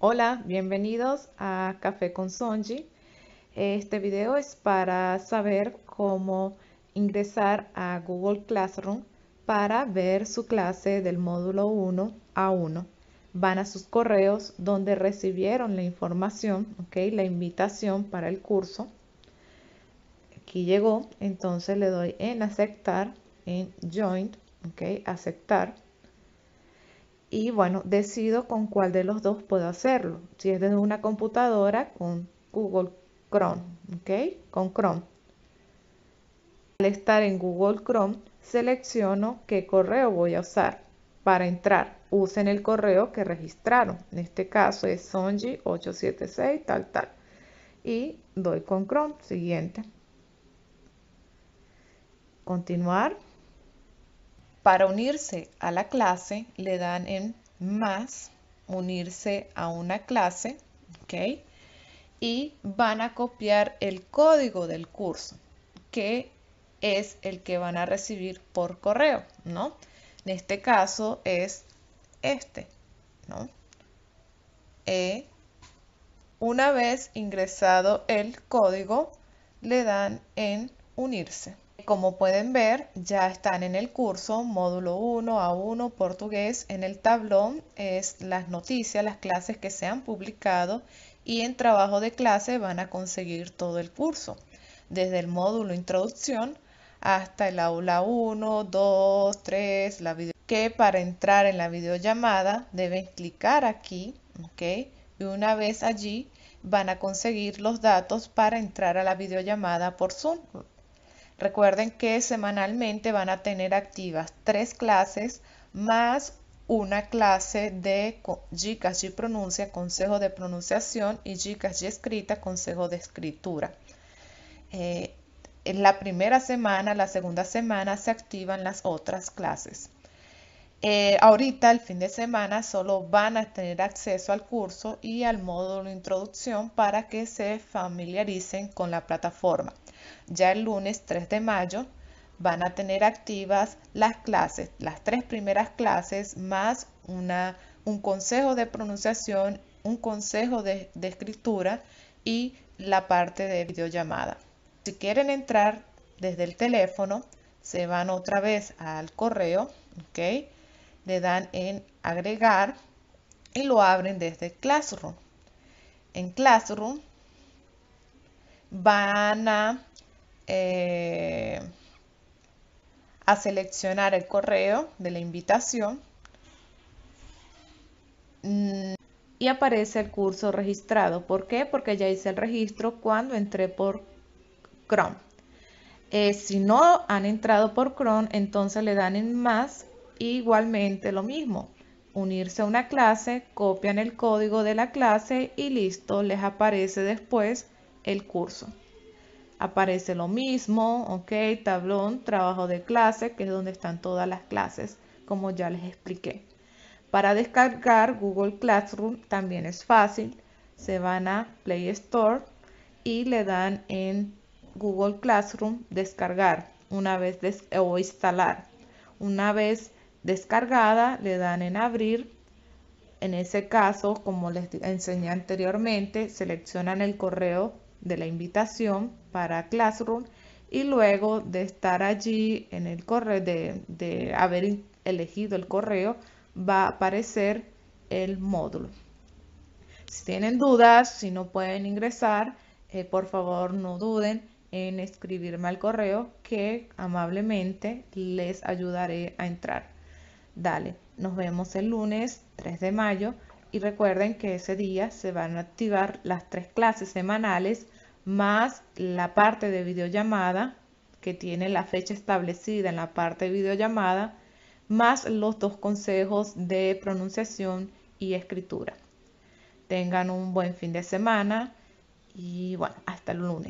Hola, bienvenidos a Café con Sonji. Este video es para saber cómo ingresar a Google Classroom para ver su clase del módulo 1 a 1. Van a sus correos donde recibieron la información, la invitación para el curso. Aquí llegó, entonces le doy en aceptar, en join, aceptar y bueno, decido con cuál de los dos puedo hacerlo. Si es desde una computadora, con Google Chrome, ¿ok? Con Chrome. Al estar en Google Chrome, selecciono qué correo voy a usar para entrar. Usen el correo que registraron. En este caso es sonji 876 tal tal. Y doy con Chrome. Siguiente. Continuar. Para unirse a la clase le dan en más, unirse a una clase, ¿ok? Y van a copiar el código del curso, que es el que van a recibir por correo, ¿no? En este caso es este, ¿no? E, una vez ingresado el código, le dan en unirse como pueden ver, ya están en el curso módulo 1 a 1 portugués. En el tablón es las noticias, las clases que se han publicado y en trabajo de clase van a conseguir todo el curso, desde el módulo introducción hasta el aula 1, 2, 3, la que para entrar en la videollamada deben clicar aquí, ¿ok? Y una vez allí van a conseguir los datos para entrar a la videollamada por Zoom. Recuerden que semanalmente van a tener activas tres clases más una clase de JICAS y pronuncia, consejo de pronunciación y JICAS y escrita, consejo de escritura. Eh, en la primera semana, la segunda semana se activan las otras clases. Eh, ahorita, el fin de semana, solo van a tener acceso al curso y al módulo de introducción para que se familiaricen con la plataforma. Ya el lunes 3 de mayo van a tener activas las clases, las tres primeras clases, más una, un consejo de pronunciación, un consejo de, de escritura y la parte de videollamada. Si quieren entrar desde el teléfono, se van otra vez al correo, le dan en agregar y lo abren desde Classroom. En Classroom van a, eh, a seleccionar el correo de la invitación mm, y aparece el curso registrado. ¿Por qué? Porque ya hice el registro cuando entré por Chrome. Eh, si no han entrado por Chrome, entonces le dan en más igualmente lo mismo. Unirse a una clase, copian el código de la clase y listo, les aparece después el curso. Aparece lo mismo, ok, tablón, trabajo de clase, que es donde están todas las clases, como ya les expliqué. Para descargar Google Classroom también es fácil. Se van a Play Store y le dan en Google Classroom descargar una vez o instalar. Una vez descargada, le dan en abrir. En ese caso, como les enseñé anteriormente, seleccionan el correo de la invitación para Classroom y luego de estar allí en el correo, de, haber elegido el correo, va a aparecer el módulo. Si tienen dudas, si no pueden ingresar, eh, por favor no duden en escribirme al correo que amablemente les ayudaré a entrar. Dale, nos vemos el lunes 3 de mayo y recuerden que ese día se van a activar las tres clases semanales más la parte de videollamada que tiene la fecha establecida en la parte de videollamada más los dos consejos de pronunciación y escritura. Tengan un buen fin de semana y bueno, hasta el lunes.